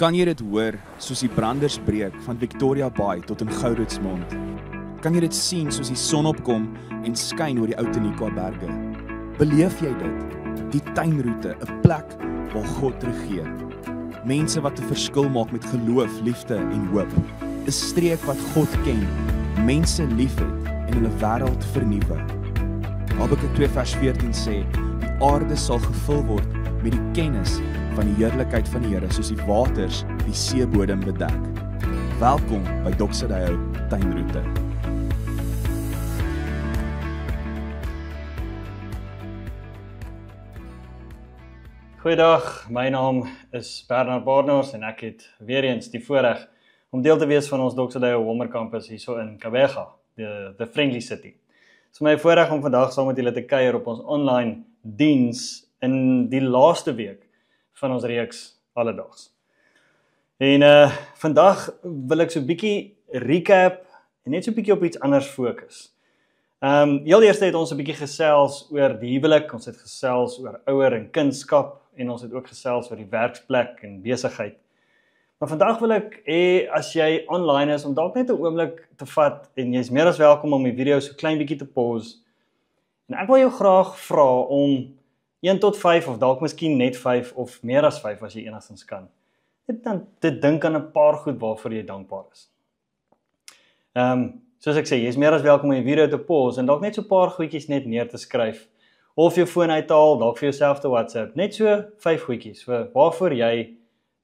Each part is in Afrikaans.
Kan jy dit hoor soos die branders breek van Victoria Bay tot in Gouritsmond? Kan jy dit sien soos die son opkom en skyn oor die ou Tenika berge? Beleef jy dit? Die tuinroete, 'n plek waar God regeer. Mense wat 'n verskil maak met geloof, liefde en hoop. 'n Streek wat God ken, mense liefhet en hulle wêreld vernuwe. Habakuk 2:14 sê, "Die aarde sal gevul word met die kennis van die heerlikheid van die Here soos die waters die seebodem bedek. Welkom by Doxedayo tuinroete. Goeiedag, my naam is Bernard Barnard en ek het weer eens die voorreg om deel te wees van ons Doxedayo Homer kampus hierso in Kabega, the, the friendly city. Dit is my voorreg om vandag saam met julle te kuier op ons online diens in die laaste week van ons reeks alledaags. En uh vandag wil ek so 'n bietjie recap en net so 'n bietjie op iets anders fokus. Ehm um, heel eers het ons 'n bietjie gesels oor die huwelik, ons het gesels oor ouer en kindskap en ons het ook gesels oor die werksplek en besigheid. Maar vandag wil ek hê as jy online is om dalk net 'n oomblik te vat en jy's meer as welkom om die video so klein bietjie te pause. En ek wil jou graag vra om 1 tot 5 of dalk miskien net 5 of meer as 5 as jy enigstens kan. Net dan dit dink aan 'n paar goed waarvoor jy dankbaar is. Ehm, um, soos ek sê, jy is meer as welkom om hierdie video te pause en dalk net so 'n paar goedjies net neer te skryf of jou foon uit te haal, dalk vir jouself te WhatsApp, net so 5 goedjies vir waarvoor jy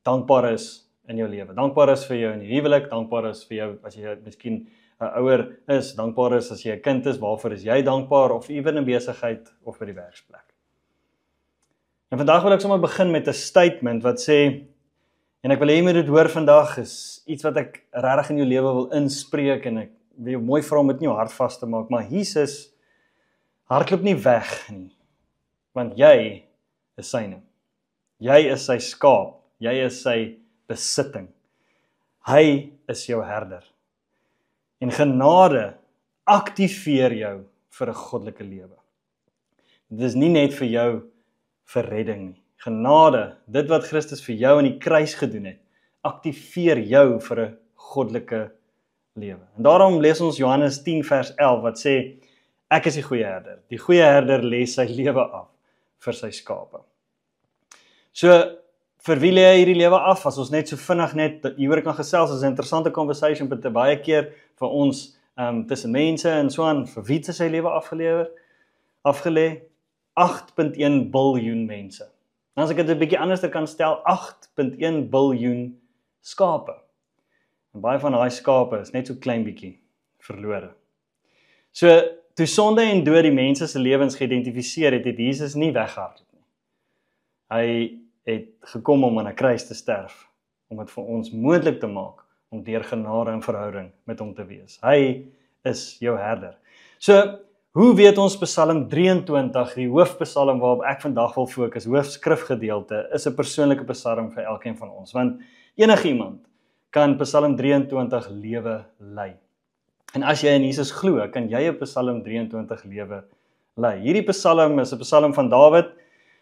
dankbaar is in jou lewe. Dankbaar is vir jou in die huwelik, dankbaar is vir jou as jy miskien 'n ouer is, dankbaar is as jy 'n kind is, waarvoor is jy dankbaar of iewen 'n besigheid of by die werksplek. En vandag wil ek sommer begin met 'n statement wat sê en ek wil hê jy moet dit hoor vandag is iets wat ek regtig in jou lewe wil inspreek en ek wil jou mooi vra om dit in jou hart vas te maak, maar Jesus hardloop nie weg nie. Want jy is syne. Jy is sy skaap, jy is sy besitting. Hy is jou herder. En genade aktiveer jou vir 'n goddelike lewe. Dit is nie net vir jou vir redding nie. Genade, dit wat Christus vir jou aan die kruis gedoen het, aktiveer jou vir 'n goddelike lewe. En daarom lees ons Johannes 10 vers 11 wat sê ek is die goeie herder. Die goeie herder lê sy lewe af vir sy skape. So vir wie lê hy hierdie lewe af? As ons net so vinnig net hieroor kan gesels, is 'n interessante conversation met baie keer vir ons um, tussen mense en so aan vir wie sy lewe afgelewer afgelê. 8.1 biljoen mense. Dan as ek dit 'n bietjie anderster kan stel, 8.1 biljoen skape. En baie van daai skape is net so klein bietjie verlore. So toe sonde en dood die mense se lewens geïdentifiseer het, het Jesus nie weggehardloop nie. Hy het gekom om aan 'n kruis te sterf om dit vir ons moontlik te maak om deur genade in verhouding met hom te wees. Hy is jou herder. So Hoe weet ons Psalm 23, die hoofpsalm waarop ek vandag wil fokus, hoofskrifgedeelte, is 'n persoonlike psalm vir elkeen van ons, want enigiemand kan Psalm 23 lewe lei. En as jy in Jesus glo, kan jy 'n Psalm 23 lewe lei. Hierdie psalm is 'n psalm van Dawid.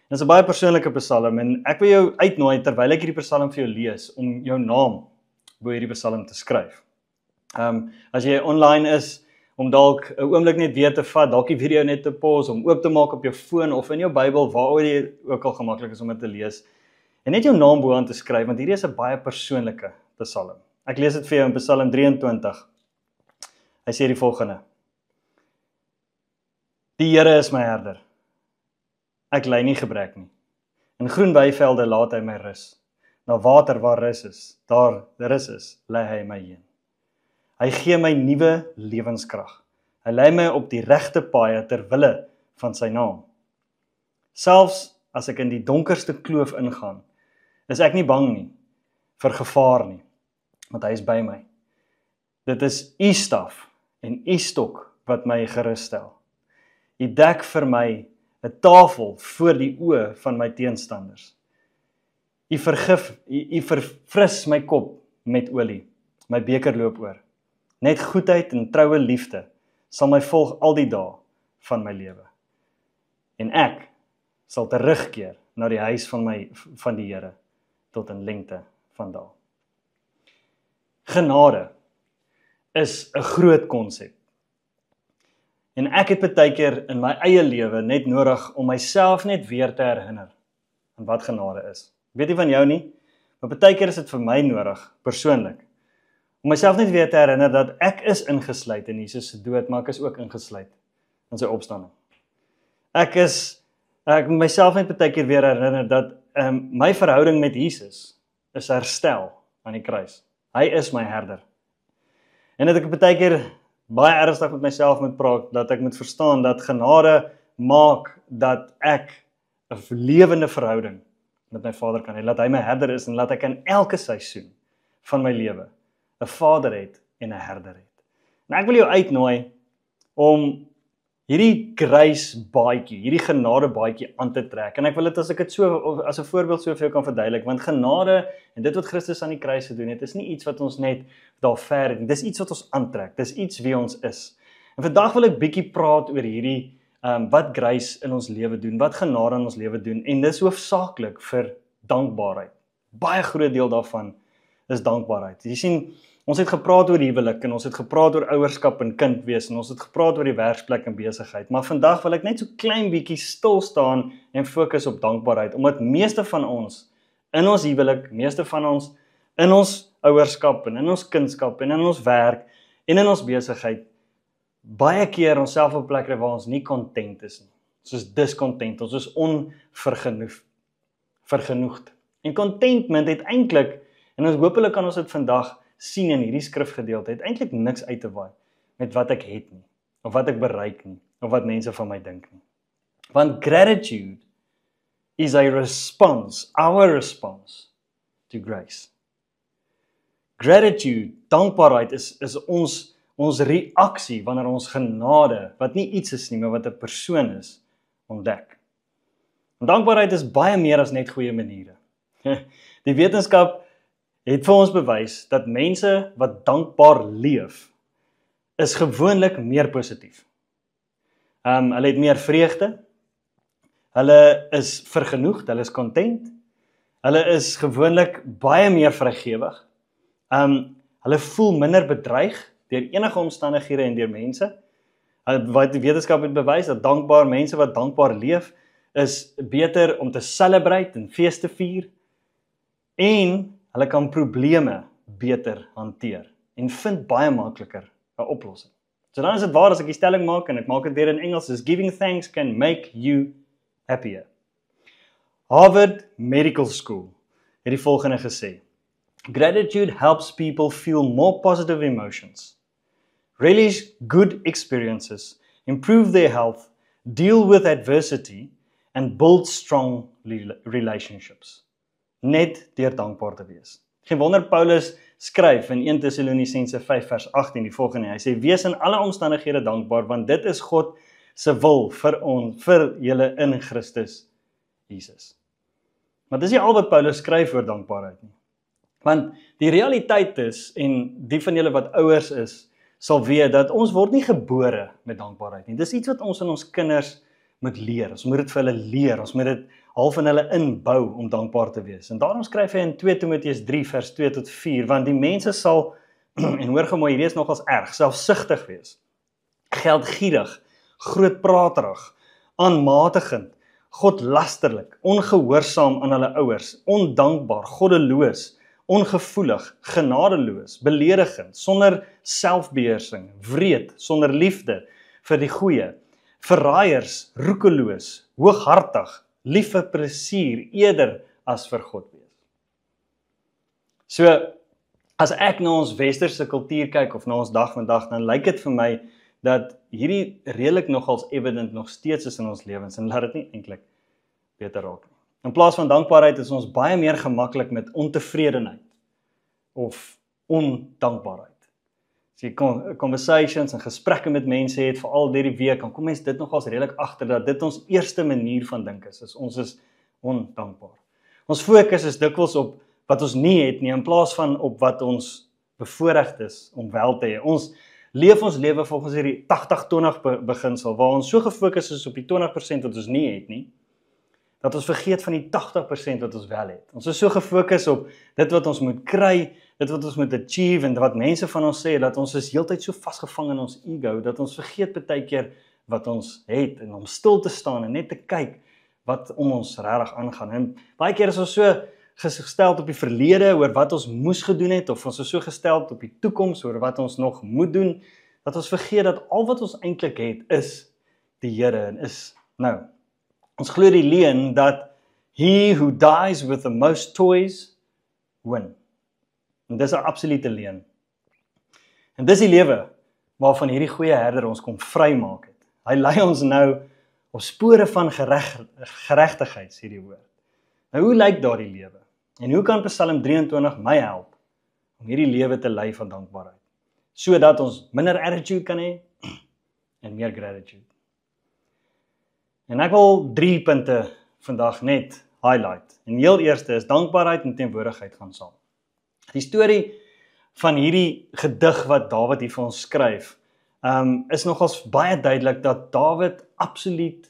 Dit is 'n baie persoonlike psalm en ek wil jou uitnooi terwyl ek hierdie psalm vir jou lees om jou naam bo hierdie psalm te skryf. Ehm um, as jy online is, om dalk 'n oomblik net weer te vat, dalk die video net te pause, om oop te maak op jou foon of in jou Bybel, waaroor jy ook al gemaklik is om dit te lees. En net jou naam bo aan te skryf want hierdie is 'n baie persoonlike Psalm. Ek lees dit vir jou in Psalm 23. Hy sê die volgende: Die Here is my herder. Ek ly nie gebrek nie. In groen weivelde laat hy my rus. Na water waar rus is, daar rus is, lê hy my heen. Hy gee my nuwe lewenskrag. Hy lei my op die regte paai ter wille van sy naam. Selfs as ek in die donkerste kloof ingaan, is ek nie bang nie vir gevaar nie, want hy is by my. Dit is u staf en u stok wat my gerus stel. U dek vir my 'n tafel voor die oë van my teenstanders. U vergif, u verfris my kop met olie. My beker loop oor. Net goedheid en troue liefde sal my volg al die dae van my lewe. En ek sal terugkeer na die huis van my van die Here tot in lengte van dae. Genade is 'n groot konsep. En ek het baie keer in my eie lewe net nodig om myself net weer te herinner aan wat genade is. Weet jy van jou nie, maar baie keer is dit vir my nodig persoonlik om myself net weer te herinner dat ek is ingesluit in Jesus se dood, maar ek is ook ingesluit in sy opstanding. Ek is ek myself net baie keer weer herinner dat ehm um, my verhouding met Jesus is herstel aan die kruis. Hy is my herder. En dit ek baie keer baie ernstig met myself moet praat dat ek moet verstaan dat genade maak dat ek 'n lewende verhouding met my Vader kan hê, dat hy my herder is en laat ek in elke seisoen van my lewe 'n vader het en 'n herder het. En ek wil jou uitnooi om hierdie grace baadjie, hierdie genade baadjie aan te trek. En ek wil dit as ek dit so as 'n voorbeeld so vir jou kan verduidelik, want genade en dit wat Christus aan die kruis gedoen het, is nie iets wat ons net daar ver nie. Dis iets wat ons aantrek. Dis iets wie ons is. En vandag wil ek bietjie praat oor hierdie ehm um, wat grace in ons lewe doen, wat genade in ons lewe doen en dis hoofsaaklik vir dankbaarheid. Baie groot deel daarvan is dankbaarheid. Jy sien, ons het gepraat oor huwelik en ons het gepraat oor ouerskap en kind wees en ons het gepraat oor die werksplek en besigheid, maar vandag wil ek net so klein bietjie stil staan en fokus op dankbaarheid omdat meeste van ons in ons huwelik, meeste van ons in ons ouerskap en in ons kindskap en in ons werk en in ons besigheid baie keer onsself op plekke waar ons nie content is nie. Soos discontent, ons is onvergenoeg vergenoegd. En contentment het eintlik En ons hoopelik kan ons dit vandag sien in hierdie skrifgedeelte het eintlik niks uit te waai met wat ek het nie of wat ek bereik nie of wat mense van my dink nie. Want gratitude is a response, our response to grace. Gratitude, dankbaarheid is is ons ons reaksie wanneer ons genade, wat nie iets is nie, maar wat 'n persoon is, ontdek. En dankbaarheid is baie meer as net goeie maniere. Die wetenskap het vir ons bewys dat mense wat dankbaar leef is gewoonlik meer positief. Ehm um, hulle het meer vreugde. Hulle is vergenoegd, hulle is kontent. Hulle is gewoonlik baie meer vrygewig. Ehm um, hulle voel minder bedreig deur enige omstandighede en deur mense. Hulle wat wetenskap het bewys dat dankbaar mense wat dankbaar leef is beter om te celebrate en feeste vier. En Hulle kan probleme beter hanteer en vind baie makliker 'n oplossing. So dan is dit waar as ek die stelling maak en ek maak dit weer in Engels is giving thanks can make you happier. Harvard Medical School het die volgende gesê: Gratitude helps people feel more positive emotions, relish good experiences, improve their health, deal with adversity and build strong relationships net deur dankbaar te wees. Geen wonder Paulus skryf in 1 Tessalonisense 5 vers 18 die volgende. Hy sê: "Wees in alle omstandighede dankbaar, want dit is God se wil vir ons, vir julle in Christus Jesus." Maar dis nie al wat Paulus skryf oor dankbaarheid nie. Want die realiteit is en die van julle wat ouers is, sal weet dat ons word nie gebore met dankbaarheid nie. Dis iets wat ons aan ons kinders moet leer. Ons moet dit vir hulle leer. Ons moet dit half in hulle inbou om dankbaar te wees. En daarom skryf hy in 2 Timoteus 3 vers 2 tot 4 want die mense sal en hoor gou mooi hierdie is nogals erg, selfsugtig wees. Geldgierig, grootpraterig, aanmatigend, godlasterlik, ongehoorsaam aan hulle ouers, ondankbaar, goddeloos, ongevoelig, genadeloos, beledigend, sonder selfbeheersing, wreed, sonder liefde vir die goeie, verraaiers, roekeloos, hooghartig, lief vir plesier eerder as vir God wees. So as ek na ons westerse kultuur kyk of na ons dag vandag dan lyk dit vir my dat hierdie redelik nogals evident nog steeds is in ons lewens en laat dit nie eintlik beter raak nie. In plaas van dankbaarheid is ons baie meer gemaklik met ontevredenheid of ondankbaarheid as jy eh, conversations en gesprekke met mense het veral deur die week dan kom mense dit nogals redelik agter dat dit ons eerste manier van dink is. is. Ons is ondankbaar. Ons fokus is dikwels op wat ons nie het nie in plaas van op wat ons bevoordeeld is om wel te hê. Ons leef ons lewe volgens hierdie 80-20 beginsel waar ons so gefokus is op die 20% wat ons nie het nie dat ons vergeet van die 80% wat ons wel het. Ons is so gefokus op dit wat ons moet kry dit wat ons moet achieve en wat mense van ons sê dat ons is heeltyd so vasgevang in ons ego dat ons vergeet baie keer wat ons het en om stil te staan en net te kyk wat om ons regtig aangaan. En baie keer is ons so gestel op die verlede oor wat ons moes gedoen het of ons is so gestel op die toekoms oor wat ons nog moet doen dat ons vergeet dat al wat ons eintlik het is die Here en is nou. Ons glo die leen dat he who dies with the most toys win. En dis 'n absolute leuen. En dis die lewe waarvan hierdie goeie herder ons kom vrymaak het. Hy lei ons nou op spore van gereg geregtigheid, sê die woord. Nou hoe lyk daardie lewe? En hoe kan Psalm 23 my help om hierdie lewe te lei van dankbaarheid? Sodat ons minder attitude kan hê en meer gratitude. En ek wil 3 punte vandag net highlight. En heel eerste is dankbaarheid en teenwoordigheid gaan saam. Die storie van hierdie gedig wat Dawid hier vir ons skryf, ehm um, is nogals baie duidelik dat Dawid absoluut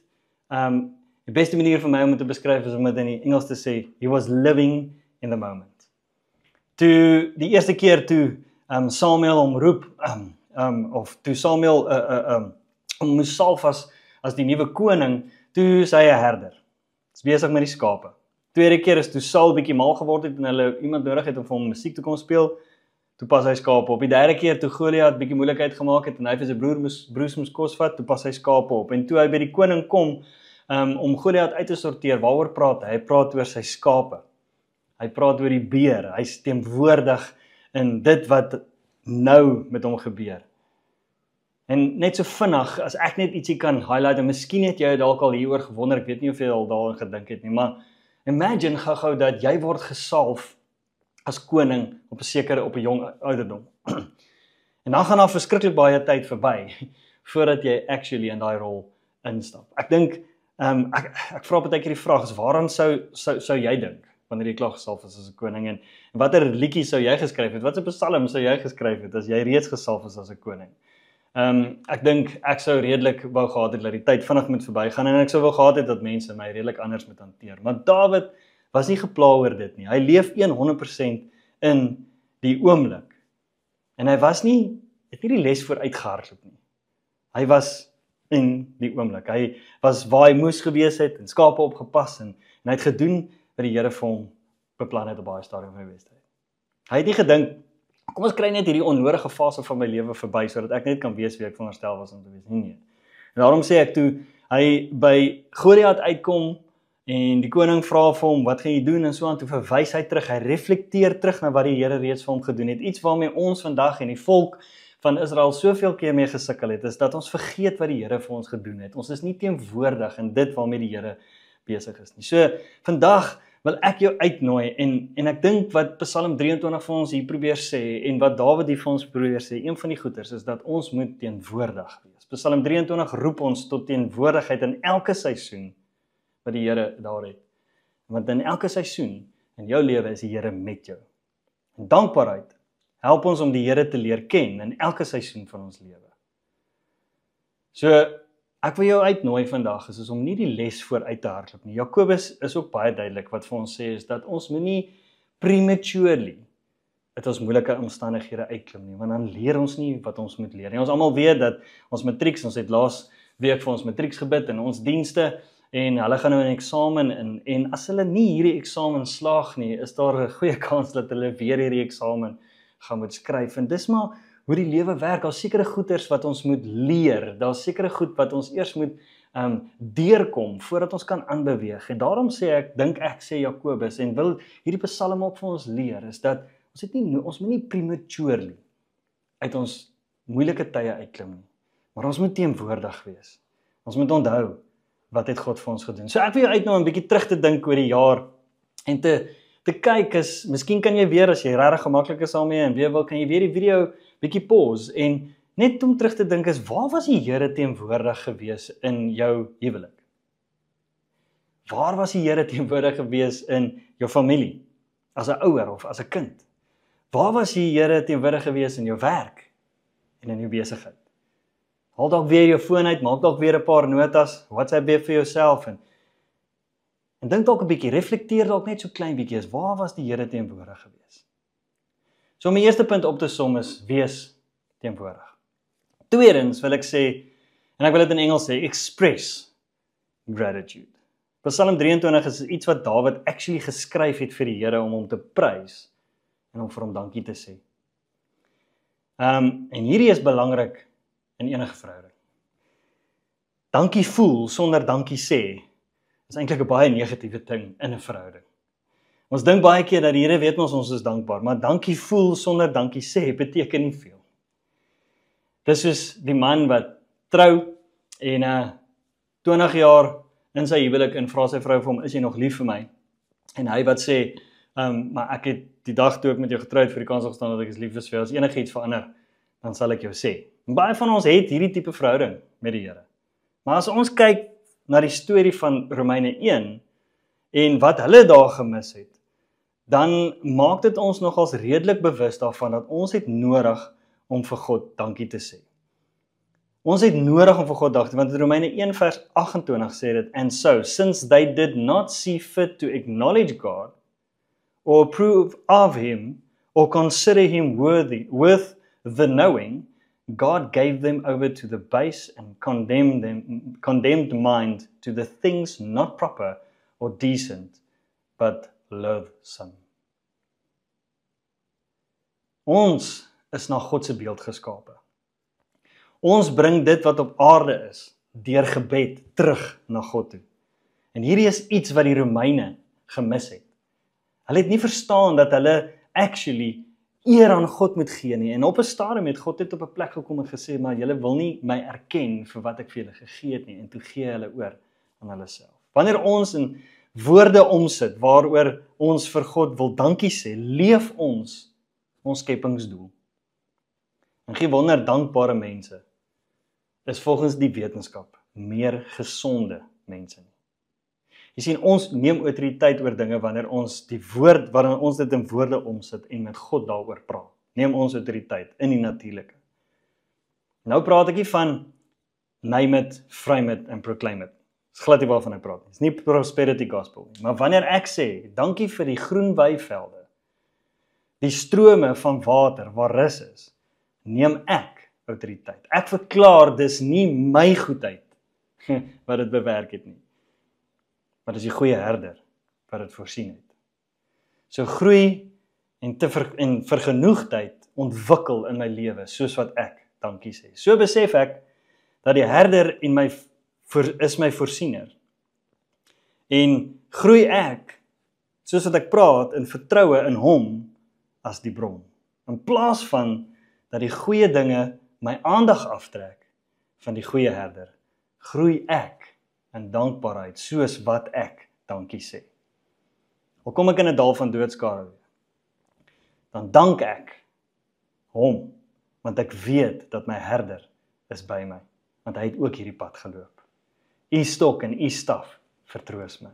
ehm um, die beste manier vir my om dit te beskryf is om dit in die Engels te sê, he was living in the moment. Toe die eerste keer toe ehm um, Samuel hom roep, ehm um, ehm um, of toe Samuel 'n uh, eh, 'n uh, eh, 'n um, om ehm, homself as as die nuwe koning, toe is hy 'n herder. Hy's besig met die skape tweede keer is toe Saul bietjie mal geword het en hulle iemand nodig het om vir hom musiek te kom speel. Toe pas hy skape op. Die derde keer toe Goliat bietjie moeilikheid gemaak het en hy vir sy broer moes broers moes kos vat, toe pas hy skape op. En toe hy by die koning kom um, om Goliat uit te sorteer, waaroor praat hy? Hy praat oor sy skape. Hy praat oor die beer. Hy steem woordig in dit wat nou met hom gebeur. En net so vinnig as ek net ietsie kan highlight en miskien het jy dalk al hieroor gewonder. Ek weet nie of jy al daaraan gedink het nie, maar Imagine gou-gou dat jy word gesalf as koning op 'n sekere op 'n jong ouderdom. en dan gaan daar verskriklik baie tyd verby voordat jy actually in daai rol instap. Ek dink ehm um, ek ek vra baie keer die vraag, is waaraan sou sou sou jy dink wanneer jy klaar gesalf is as 'n koning en watter liedjie sou jy geskryf het? Watse psalm sou jy geskryf het as jy reeds gesalf is as 'n koning? Ehm um, ek dink ek sou redelik wou gehad het dat die tyd vinnig moet verbygaan en ek sou wou gehad het dat mense my redelik anders moet hanteer. Maar Dawid was nie gepla oor dit nie. Hy leef 100% in die oomblik. En hy was nie het nie die les vooruitgehardloop nie. Hy was in die oomblik. Hy was waar hy moes gewees het en skape opgepas en, en hy het gedoen wat die Here vir hom beplan het op baie stadiums in sy lewe. Hy het nie gedink kom ons kry net hierdie onnodige fase van my lewe verby sodat ek net kan wees wie ek veronderstel was om te wees. Nee nee. En daarom sê ek toe hy by Goliat uitkom en die koning vra vir hom wat gaan jy doen en so aan toe verwys hy terug, hy reflekteer terug na wat die Here reeds vir hom gedoen het. Iets waarmee ons vandag en die volk van Israel soveel keer mee gesukkel het, is dat ons vergeet wat die Here vir ons gedoen het. Ons is nie teenwoordig in dit waarmee die Here besig is nie. So vandag wil ek jou uitnooi en en ek dink wat Psalm 23 vir ons hier probeer sê en wat Dawid hier vir ons broeder sê, een van die goeters is dat ons moet teenwoordig wees. Psalm 23 roep ons tot teenwoordigheid in elke seisoen wat die Here daar het. Want in elke seisoen in jou lewe is die Here met jou. En dankbaarheid help ons om die Here te leer ken in elke seisoen van ons lewe. So Ek wil jou uitnooi vandag is, is om nie die les vooruit te hardloop nie. Jakobus is ook baie duidelik wat vir ons sê is dat ons moenie prematurely uit ons moeilike omstandighede uitklim nie, want dan leer ons nie wat ons moet leer nie. Ons almal weet dat ons matriek, ons het laas week vir ons matriek gebid en ons dienste en hulle gaan nou 'n eksamen in en as hulle nie hierdie eksamen slaag nie, is daar 'n goeie kans dat hulle weer hierdie eksamen gaan moet skryf en dis maar hoe die lewe werk. Daar's sekere goeders wat ons moet leer. Daar's sekere goed wat ons eers moet ehm um, deurkom voordat ons kan aanbeweeg. En daarom sê ek, dink ek sê Jakobus en wil hierdie Psalm ook vir ons leer is dat ons het nie ons moenie prematurely uit ons moeilike tye uitklim nie. Maar ons moet teenwoordig wees. Ons moet onthou wat het God vir ons gedoen. So ek wil jou uitnooi om 'n bietjie terug te dink oor die jaar en te te kyk is, miskien kan jy weer as jy regtig gemaklik is daarmee en weer wil kan jy weer die video bietjie pause en net om terug te dink is waar was die Here teenwoordig gewees in jou huwelik? Waar was die Here teenwoordig gewees in jou familie? As 'n ouer of as 'n kind? Waar was die Here teenwoordig gewees in jou werk en in jou besigheid? Haal dalk weer jou foon uit, maak dalk weer 'n paar notas, WhatsApp vir jouself en en dink dalk 'n bietjie, reflekteer dalk net so klein bietjie, is waar was die Here teenwoordig gewees? So my eerste punt op te som is wees teenwoordig. Tweedens wil ek sê en ek wil dit in Engels sê express gratitude. Psalm 23 is iets wat Dawid actually geskryf het vir die Here om hom te prys en om vir hom dankie te sê. Ehm um, en hierdie is belangrik in enige verhouding. Dankie voel sonder dankie sê is eintlik 'n baie negatiewe ding in 'n verhouding. Ons dink baie keer dat die Here weet ons ons is dankbaar, maar dankie voel sonder dankie sê beteken nie veel. Dis soos die man wat trou en uh 20 jaar in sy huwelik en vra sy vrou vir hom, "Is jy nog lief vir my?" En hy wat sê, "Um maar ek het die dag toe ek met jou getroud vir die kans gestaan dat ek is lief is vir jou, as enigiets verander, dan sal ek jou sê." En baie van ons het hierdie tipe verhouding met die Here. Maar as ons kyk na die storie van Romeine 1 en wat hulle daar gemis het, dan maak dit ons nogals redelik bewus daarvan dat ons het nodig om vir God dankie te sê. Ons het nodig om vir God dankie te sê want in Romeine 1:28 sê dit and so since they did not see fit to acknowledge God or approve of him or consider him worthy with the knowing God gave them over to the base and condemned them condemned mind to the things not proper or decent but loathsome. Ons is na God se beeld geskape. Ons bring dit wat op aarde is deur gebed terug na God toe. En hierdie is iets wat die Romeine gemis het. Hulle het nie verstaan dat hulle actually eer aan God moet gee nie. En op 'n stadium het God dit op 'n plek gekom en gesê, "Maar julle wil nie my erken vir wat ek vir julle gegee het nie." En toe gee hulle oor aan hulle self. Wanneer ons in woorde omsit waaroor ons vir God wil dankie sê, leef ons ons skepingsdoel. En gee wonder dankbare mense is volgens die wetenskap meer gesonde mense. Jy sien ons neem autoriteit oor dinge wanneer ons die woord wanneer ons dit in woorde omsit en met God daaroor praat. Neem ons autoriteit in die natuurlike. Nou praat ek nie van name it, frame it and proclaim it. Dis glad nie waarvan ek praat nie. Dis nie prosperity gospel nie. Maar wanneer ek sê, dankie vir die groen weivelde, die strome van water waar rus is, neem ek autoriteit. Ek verklaar dis nie my goedheid wat dit bewerk het nie. Maar dis die goeie herder wat dit voorsien het. So groei en te ver, en vergenoegdheid ontwikkel in my lewe soos wat ek dankie sê. So besef ek dat die herder en my vir is my voorsiener. En groei ek soos wat ek praat in vertroue in hom as die bron. In plaas van dat die goeie dinge my aandag aftrek van die goeie herder, groei ek in dankbaarheid soos wat ek dankie sê. Al kom ek in 'n dal van doodskare weer, dan dank ek hom want ek weet dat my herder is by my want hy het ook hierdie pad geloop u stok en u staf vertroos my.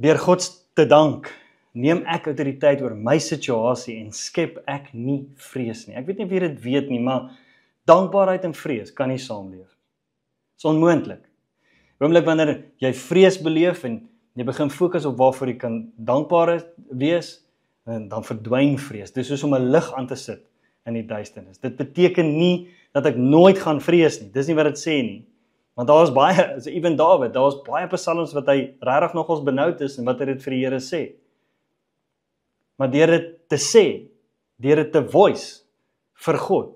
Deur God te dank, neem ek outoriteit oor my situasie en skep ek nie vrees nie. Ek weet nie of jy dit weet nie, maar dankbaarheid en vrees kan nie saamleef nie. Dit is onmoontlik. Oomblik wanneer jy vrees beleef en jy begin fokus op waarvoor jy kan dankbaar wees, en dan verdwyn vrees. Dis soos om 'n lig aan te sit in die duisternis. Dit beteken nie dat ek nooit gaan vrees nie. Dis nie wat dit sê nie. Want daar's baie, so ewen Dawid, daar's baie psalms wat hy regtig nogals benoud is en wat hy dit vir die Here sê. Maar deur dit te sê, deur dit te voice vir God,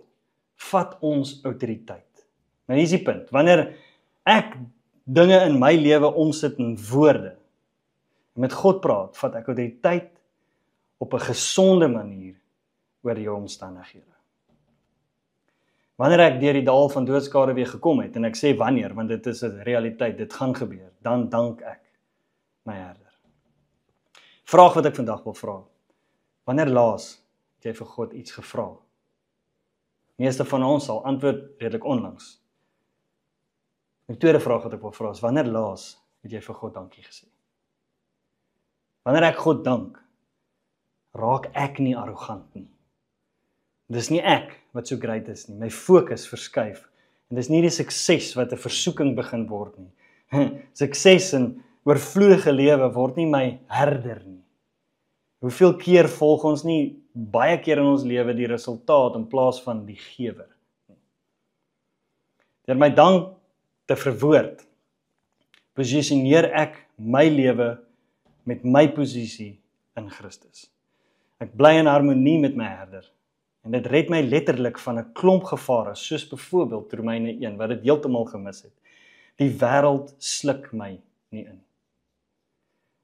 vat ons outoriteit. Nou hier's die punt. Wanneer ek dinge in my lewe omsit in woorde en met God praat, vat ek outoriteit op 'n gesonde manier oor jou omstandighede wanneer ek deur die dal van doodskade weer gekom het en ek sê wanneer want dit is 'n realiteit dit gaan gebeur dan dank ek my herder vraag wat ek vandag wil vra wanneer laas het jy vir God iets gevra meeste van ons sal antwoord redelik onlangs die tweede vraag wat ek wil vra is wanneer laas het jy vir God dankie gesê wanneer ek God dank raak ek nie arrogant nie Dis nie ek wat so great is nie. My fokus verskuif. En dis nie die sukses wat 'n versoeking begin word nie. sukses en oorvloedige lewe word nie my herder nie. Hoeveel keer volg ons nie baie keer in ons lewe die resultaat in plaas van die gewer nie. Deur my dank te verwoord posisioneer ek my lewe met my posisie in Christus. Ek bly in harmonie met my herder En dit red my letterlik van 'n klomp gevare, soos byvoorbeeld Romeine 1 wat dit heeltemal gemis het. Die wêreld sluk my nie in.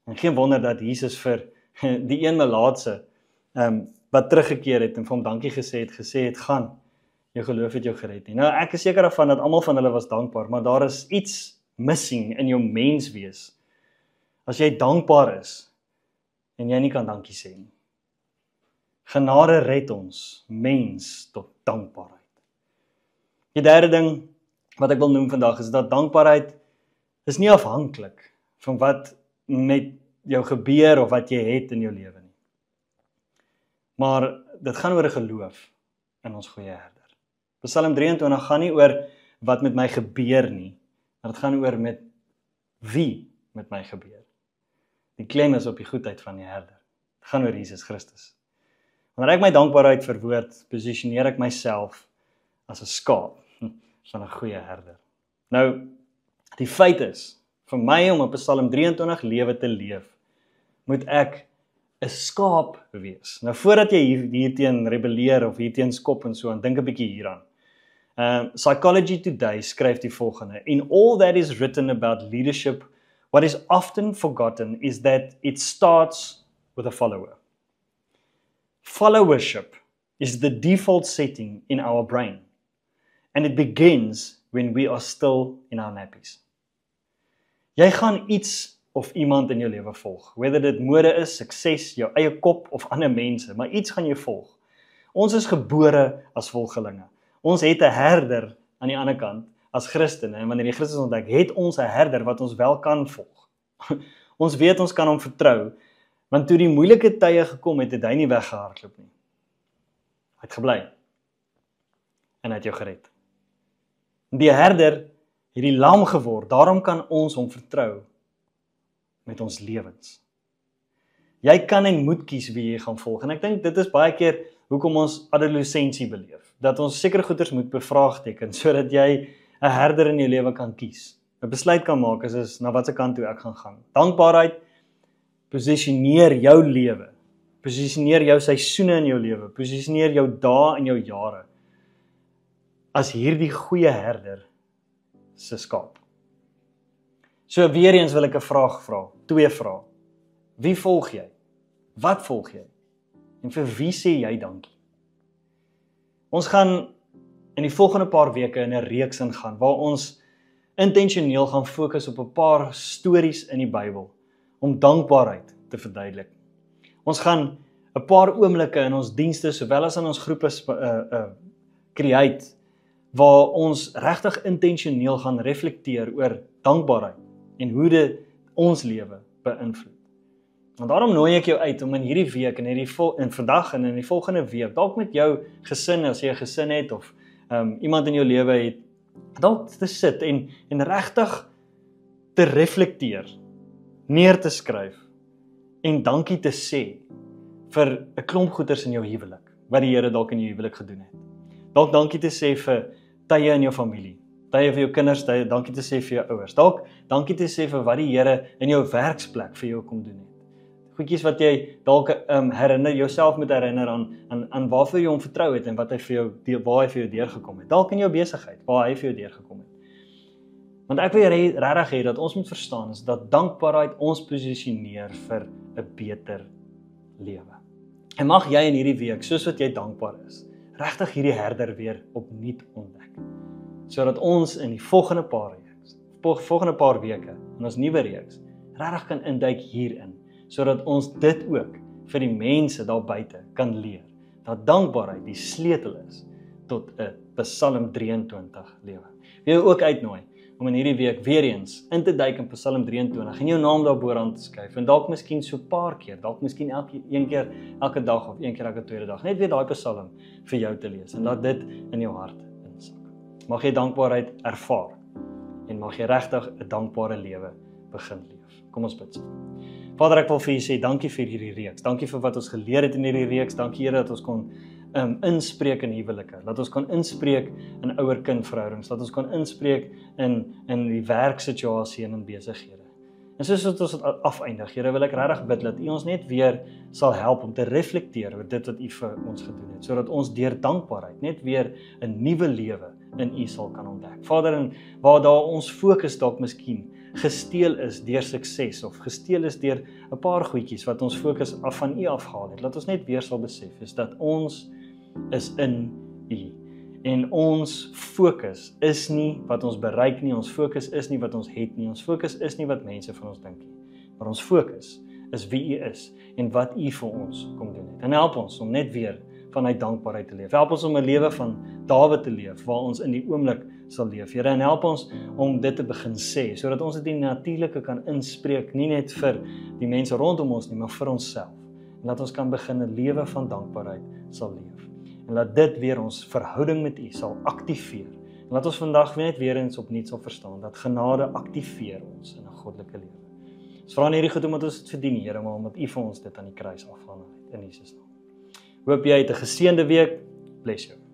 En geen wonder dat Jesus vir die een malaatse ehm um, wat teruggekeer het en vir hom dankie gesê het, gesê het gaan jou geloof het jou gered nie. Nou ek is seker daarvan dat almal van hulle was dankbaar, maar daar is iets missing in jou menswees. As jy dankbaar is en jy nie kan dankie sê nie. Genade red ons mens tot dankbaarheid. Die derde ding wat ek wil noem vandag is dat dankbaarheid is nie afhanklik van wat met jou gebeur of wat jy het in jou lewe nie. Maar dit gaan oor 'n geloof in ons goeie Herder. Psalm 23 gaan nie oor wat met my gebeur nie, maar dit gaan oor met wie met my gebeur. Die klem is op die goedheid van die Herder. Dit gaan oor Jesus Christus. Wanneer ek my dankbaarheid verwoord, posisioneer ek myself as 'n skaap, van 'n goeie herder. Nou, die feit is, vir my om op Psalm 23 lewe te leef, moet ek 'n skaap wees. Nou voordat jy hier, hier teen rebelleer of hier teen skop en so, dink 'n bietjie hieraan. Uh Psychology Today skryf die volgende: In all that is written about leadership, what is often forgotten is that it starts with a follower. Followership is the default setting in our brain, and it begins when we are still in our nappies. Jy gaan iets of iemand in jou lewe volg, whether dit mode is, sukses, jou eie kop of ander mense, maar iets gaan jy volg. Ons is gebore as volgelinge. Ons het 'n herder aan die ander kant as Christene, en wanneer jy Christus ontdek, het ons 'n herder wat ons wel kan volg. ons weet ons kan hom vertrou Want toe die moeilike tye gekom het, het hy nie weggehardloop nie. Hy het gebly. En hy het jou gered. Die herder het die lam geword. Daarom kan ons hom vertrou met ons lewens. Jy kan en moet kies wie jy gaan volg. En ek dink dit is baie keer hoekom ons adolessensie beleef. Dat ons sekere goeders moet bevraagteken sodat jy 'n herder in jou lewe kan kies. 'n Besluit kan maak as is na watter kant toe ek gaan gaan. Dankbaarheid, Posisioneer jou lewe. Posisioneer jou seisoene in jou lewe. Posisioneer jou dae en jou jare as hierdie goeie herder se skaap. So weer eens wil ek 'n vraag vra, twee vrae. Wie volg jy? Wat volg jy? En vir wie sê jy dankie? Ons gaan in die volgende paar weke in 'n reeks ingaan waar ons intentioneel gaan fokus op 'n paar stories in die Bybel om dankbaarheid te verduidelik. Ons gaan 'n paar oomblikke in ons dienste sowel as in ons groepe uh uh create waar ons regtig intentioneel gaan reflekteer oor dankbaarheid en hoe dit ons lewe beïnvloed. Want daarom nooi ek jou uit om in hierdie week en hierdie vol en vandag en in die volgende week dalk met jou gesin as jy 'n gesin het of um, iemand in jou lewe het dalk te sit en en regtig te reflekteer neer te skryf en dankie te sê vir 'n klomp goeders in jou huwelik wat die Here dalk in jou huwelik gedoen het. Dalk dankie te sê vir tye in jou familie, tye vir jou kinders, tye dankie te sê vir jou ouers. Dalk dankie te sê vir wat die Here in jou werksplek vir jou kom doen het. Goedjies wat jy dalk um, herinner jouself met herinner aan aan aan waarvoor jy hom vertrou het en wat hy vir jou waar hy vir jou deurgekom het. Dalk in jou besigheid waar hy vir jou deurgekom het. Want ek wil regtig hê dat ons moet verstaan is dat dankbaarheid ons posisioneer vir 'n beter lewe. En mag jy in hierdie week, soos wat jy dankbaar is, regtig hierdie herder weer opnuut ontdek. Sodat ons in die volgende paar reeks, volgende paar weke in ons nuwe reeks regtig kan induik hierin, sodat ons dit ook vir die mense daar buite kan leer dat dankbaarheid die sleutel is tot 'n Psalm 23 lewe. Wie jy ook uitnooi om in hierdie week weer eens in te duik in Psalm 23 en jou naam daarboraan te skryf. En dalk miskien so 'n paar keer, dalk miskien elke een keer elke dag of een keer elke tweede dag, net weer daai Psalm vir jou te lees en laat dit in jou hart insak. Mag jy dankbaarheid ervaar en mag jy regtig 'n dankbare lewe begin leef. Kom ons bid. Vader, ek wil vir U sê dankie vir hierdie reeks. Dankie vir wat ons geleer het in hierdie reeks. Dankie Here dat ons kon um, inspreek in huwelike. Laat ons kan inspreek in ouer-kind verhoudings. Laat ons kan inspreek in in die werksituasie en in besighede. En soos wat ons dit afeindig, Here, wil ek regtig bid dat U ons net weer sal help om te reflekteer oor dit wat U vir ons gedoen het, sodat ons deur dankbaarheid net weer 'n nuwe lewe in U sal kan ontdek. Vader, en waar daar ons fokus dalk miskien gesteel is deur sukses of gesteel is deur 'n paar goedjies wat ons fokus af van U afhaal het. Laat ons net weer sal besef is dat ons is in U. En ons fokus is nie wat ons bereik nie, ons fokus is nie wat ons het nie, ons fokus is nie wat mense van ons dink nie. Maar ons fokus is wie U is en wat U vir ons kom doen het. En help ons om net weer vanuit dankbaarheid te leef. Help ons om 'n lewe van Dawid te leef waar ons in die oomblik sal leef. Here, en help ons om dit te begin sê sodat ons dit in natuurlike kan inspreek, nie net vir die mense rondom ons nie, maar vir onsself. En dat ons kan begin 'n lewe van dankbaarheid sal leef en laat dit weer ons verhouding met U sal aktiveer. En laat ons vandag weer net weer eens opnuut sal verstaan dat genade aktiveer ons in 'n goddelike lewe. Ons vra hierdie goed omdat ons dit verdien, Here, maar omdat U vir ons dit aan die kruis afhandel het in Jesus naam. Hoop jy het 'n geseënde week. Bless you.